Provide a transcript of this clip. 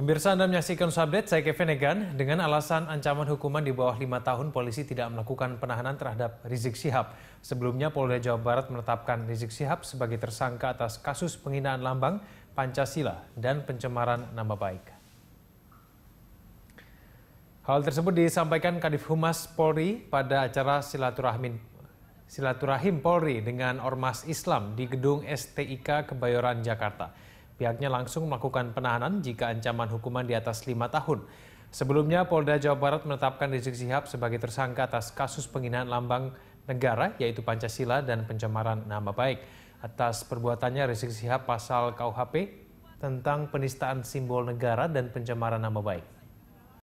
Pemirsa Anda menyaksikan update, saya Kevin Egan. Dengan alasan ancaman hukuman di bawah lima tahun, polisi tidak melakukan penahanan terhadap Rizik Sihab. Sebelumnya, Polda Jawa Barat menetapkan Rizik Sihab sebagai tersangka atas kasus penghinaan lambang Pancasila dan pencemaran nama baik. Hal tersebut disampaikan Kadif Humas Polri pada acara silaturahmi silaturahim Polri dengan Ormas Islam di gedung STIK Kebayoran Jakarta. Pihaknya langsung melakukan penahanan jika ancaman hukuman di atas lima tahun. Sebelumnya, Polda Jawa Barat menetapkan Rizik Sihab sebagai tersangka atas kasus penghinaan lambang negara, yaitu Pancasila dan pencemaran nama baik. Atas perbuatannya, Rizik Sihab pasal KUHP tentang penistaan simbol negara dan pencemaran nama baik.